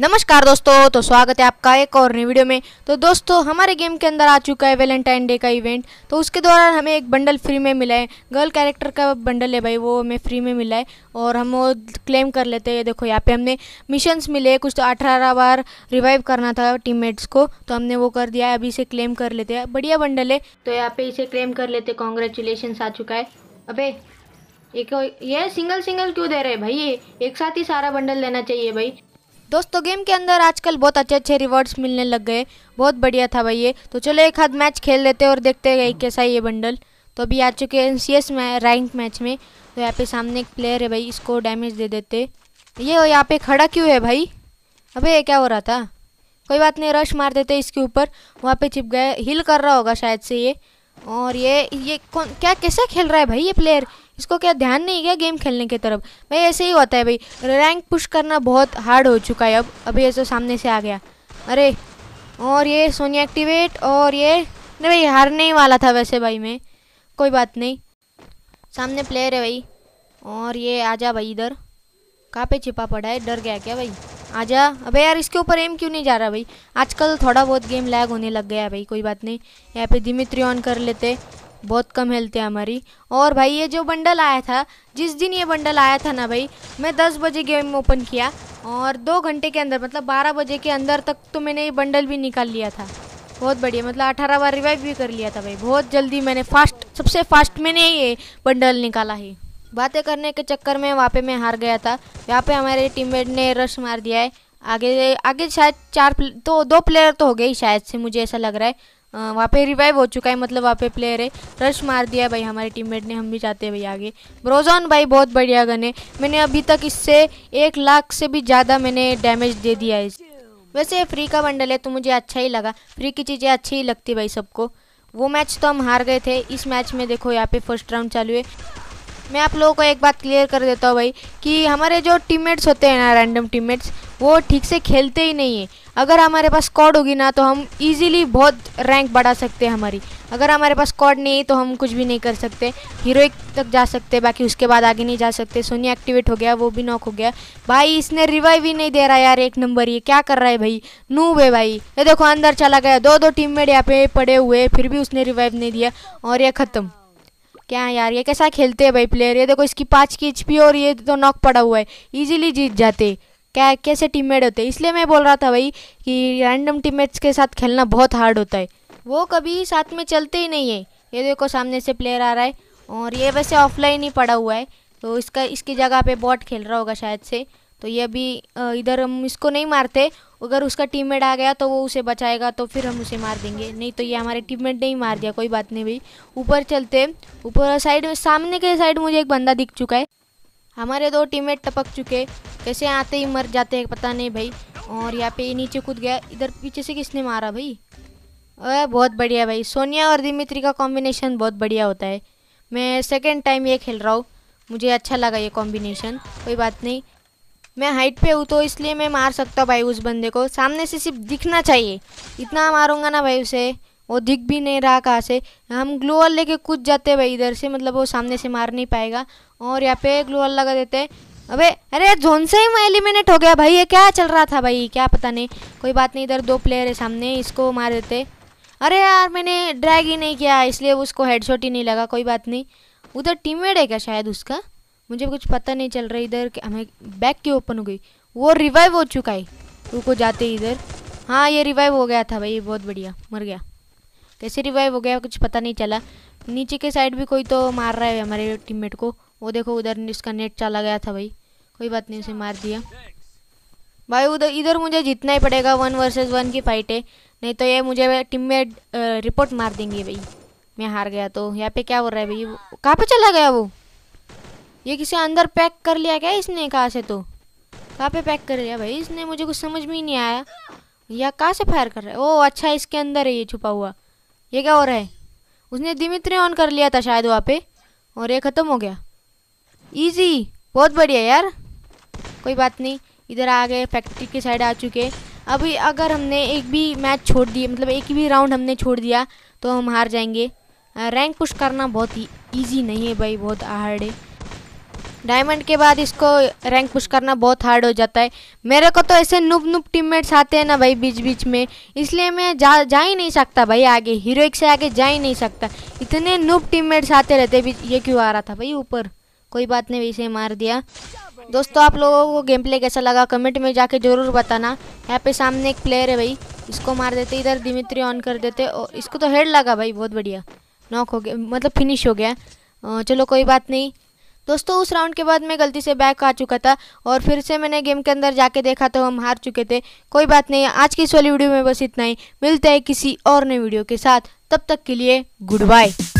नमस्कार दोस्तों तो स्वागत है आपका एक और नई वीडियो में तो दोस्तों हमारे गेम के अंदर आ चुका है वैलेंटाइन डे का इवेंट तो उसके दौरान हमें एक बंडल फ्री में मिला है गर्ल कैरेक्टर का बंडल है भाई वो हमें फ्री में मिला है और हम वो क्लेम कर लेते हैं देखो यहाँ पे हमने मिशंस मिले कुछ तो अठारह बार रिवाइव करना था टीम को तो हमने वो कर दिया अभी इसे क्लेम कर लेते हैं बढ़िया बंडल है तो यहाँ पे इसे क्लेम कर लेते कॉन्ग्रेचुलेशन आ चुका है अबे एक ये सिंगल सिंगल क्यों दे रहे हैं भाई एक साथ ही सारा बंडल देना चाहिए भाई दोस्तों गेम के अंदर आजकल बहुत अच्छे अच्छे रिवॉर्ड्स मिलने लग गए बहुत बढ़िया था भाई ये तो चलो एक हाथ मैच खेल लेते हैं और देखते हैं हम्म। कैसा है ये बंडल तो अभी आ चुके हैं सी एस रैंक मैच में तो यहाँ पे सामने एक प्लेयर है भाई इसको डैमेज दे देते ये यहाँ पे खड़ा क्यों है भाई अबे क्या हो रहा था कोई बात नहीं रश मार देते इसके ऊपर वहाँ पे चिप गए हिल कर रहा होगा शायद से ये और ये ये कौन क्या कैसे खेल रहा है भाई ये प्लेयर इसको क्या ध्यान नहीं गया गेम खेलने की तरफ भाई ऐसे ही होता है भाई रैंक पुश करना बहुत हार्ड हो चुका है अब अभी ऐसे सामने से आ गया अरे और ये सोनी एक्टिवेट और ये नहीं भाई हारने ही वाला था वैसे भाई मैं कोई बात नहीं सामने प्लेयर है भाई और ये आजा भाई इधर कहाँ पे छिपा पड़ा है डर गया क्या भाई आजा अबे यार इसके ऊपर एम क्यों नहीं जा रहा भाई आजकल थोड़ा बहुत गेम लैग होने लग गया है भाई कोई बात नहीं यहाँ पे धीमित्री ऑन कर लेते बहुत कम हेल्थ है हमारी और भाई ये जो बंडल आया था जिस दिन ये बंडल आया था ना भाई मैं दस बजे गेम ओपन किया और दो घंटे के अंदर मतलब बारह बजे के अंदर तक तो मैंने ये बंडल भी निकाल लिया था बहुत बढ़िया मतलब अठारह बार रिवाइव भी कर लिया था भाई बहुत जल्दी मैंने फास्ट सबसे फास्ट मैंने ये बंडल निकाला ही बातें करने के चक्कर में वहाँ पे मैं हार गया था यहाँ पे हमारे मेट ने रश मार दिया है आगे आगे शायद चार तो दो प्लेयर तो हो गए शायद से मुझे ऐसा लग रहा है वहाँ पे रिवाइव हो चुका है मतलब वहाँ पे प्लेयर है रश मार दिया भाई हमारे टीममेट ने हम भी जाते हैं भाई आगे ब्रोजोन भाई बहुत बढ़िया गन है मैंने अभी तक इससे एक लाख से भी ज़्यादा मैंने डैमेज दे दिया है वैसे फ्री का बंडल है तो मुझे अच्छा ही लगा फ्री की चीज़ें अच्छी ही लगती भाई सबको वो मैच तो हम हार गए थे इस मैच में देखो यहाँ पे फर्स्ट राउंड चालू है मैं आप लोगों को एक बात क्लियर कर देता हूँ भाई कि हमारे जो टीममेट्स होते हैं ना रैंडम टीममेट्स वो ठीक से खेलते ही नहीं है अगर हमारे पास स्कॉड होगी ना तो हम इजीली बहुत रैंक बढ़ा सकते हैं हमारी अगर हमारे पास स्कॉड नहीं तो हम कुछ भी नहीं कर सकते हीरोइक तक जा सकते बाकी उसके बाद आगे नहीं जा सकते सोनी एक्टिवेट हो गया वो भी नॉक हो गया भाई इसने रिवाइव ही नहीं दे रहा यार एक नंबर ये क्या कर रहा है भाई नूब है भाई ये देखो अंदर चला गया दो दो टीम मेट यहाँ पे पड़े हुए फिर भी उसने रिवाइव नहीं दिया और ये ख़त्म क्या यार ये कैसा खेलते हैं भाई प्लेयर ये देखो इसकी पाँच की एच और ये तो नॉक पड़ा हुआ है ईजिली जीत जाते क्या कैसे टीममेट होते हैं इसलिए मैं बोल रहा था भाई कि रैंडम टीममेट्स के साथ खेलना बहुत हार्ड होता है वो कभी साथ में चलते ही नहीं है ये देखो सामने से प्लेयर आ रहा है और ये वैसे ऑफलाइन ही पड़ा हुआ है तो इसका इसकी जगह पे बॉट खेल रहा होगा शायद से तो ये अभी इधर हम इसको नहीं मारते अगर उसका टीम आ गया तो वो उसे बचाएगा तो फिर हम उसे मार देंगे नहीं तो ये हमारे टीममेट नहीं मार दिया कोई बात नहीं भाई ऊपर चलते ऊपर साइड में सामने के साइड मुझे एक बंदा दिख चुका है हमारे दो टीममेट टपक चुके कैसे आते ही मर जाते हैं पता नहीं भाई और यहाँ पे नीचे कूद गया इधर पीछे से किसने मारा भाई अरे बहुत बढ़िया भाई सोनिया और दिमित्री का कॉम्बिनेशन बहुत बढ़िया होता है मैं सेकेंड टाइम ये खेल रहा हूँ मुझे अच्छा लगा ये कॉम्बिनेशन कोई बात नहीं मैं हाइट पे हूँ तो इसलिए मैं मार सकता हूँ भाई उस बंदे को सामने से सिर्फ दिखना चाहिए इतना मारूंगा ना भाई उसे वो दिख भी नहीं रहा कहाँ से हम ग्लोअल लेके कूद जाते भाई इधर से मतलब वो सामने से मार नहीं पाएगा और यहाँ पे ग्लोअल लगा देते अबे अरे जोन से ही मैं एलिमिनेट हो गया भाई ये क्या चल रहा था भाई क्या पता नहीं कोई बात नहीं इधर दो प्लेयर है सामने इसको मार देते अरे यार मैंने ड्रैग ही नहीं किया इसलिए उसको हेडशॉट ही नहीं लगा कोई बात नहीं उधर टीममेट है क्या शायद उसका मुझे कुछ पता नहीं चल रहा इधर हमें बैक की ओपन हो गई वो रिवाइव हो चुका है रुको जाते इधर हाँ ये रिवाइव हो गया था भाई बहुत बढ़िया मर गया कैसे रिवाइव हो गया कुछ पता नहीं चला नीचे के साइड भी कोई तो मार रहा है हमारे टीममेट को वो देखो उधर इसका नेट चला गया था भाई कोई बात नहीं उसे मार दिया भाई उधर इधर मुझे जीतना ही पड़ेगा वन वर्सेस वन की फाइट है नहीं तो ये मुझे टीम में रिपोर्ट मार देंगे भाई मैं हार गया तो यहाँ पे क्या हो रहा है भाई कहाँ पे चला गया वो ये किसी अंदर पैक कर लिया क्या इसने कहाँ से तो कहाँ पे पैक कर लिया भाई इसने मुझे कुछ समझ में ही नहीं आया या कहाँ से फायर कर रहा है ओ अच्छा इसके अंदर है ये छुपा हुआ ये क्या हो रहा है उसने दिमित्र ऑन कर लिया था शायद वहाँ पे और ये ख़त्म हो गया इजी बहुत बढ़िया यार कोई बात नहीं इधर आ गए फैक्ट्री के साइड आ चुके अभी अगर हमने एक भी मैच छोड़ दिया मतलब एक भी राउंड हमने छोड़ दिया तो हम हार जाएंगे रैंक uh, पुश करना बहुत ही ईजी नहीं है भाई बहुत हार्ड है डायमंड के बाद इसको रैंक पुश करना बहुत हार्ड हो जाता है मेरे को तो ऐसे नुब नुब टीममेट्स आते हैं ना भाई बीच बीच में इसलिए मैं जा जा ही नहीं सकता भाई आगे हीरोइक से आगे जा ही नहीं सकता इतने नुब टीममेट्स आते रहते बीच ये क्यों आ रहा था भाई ऊपर कोई बात नहीं इसे मार दिया दोस्तों आप लोगों को गेम प्ले कैसा लगा कमेंट में जाके ज़रूर बताना यहाँ पे सामने एक प्लेयर है भाई इसको मार देते इधर दिमित्री ऑन कर देते और इसको तो हेड लगा भाई बहुत बढ़िया नॉक हो गया मतलब फिनिश हो गया चलो कोई बात नहीं दोस्तों उस राउंड के बाद मैं गलती से बैक आ चुका था और फिर से मैंने गेम के अंदर जाके देखा तो हम हार चुके थे कोई बात नहीं आज की इस वाली वीडियो में बस इतना ही मिलते हैं किसी और नए वीडियो के साथ तब तक के लिए गुड बाय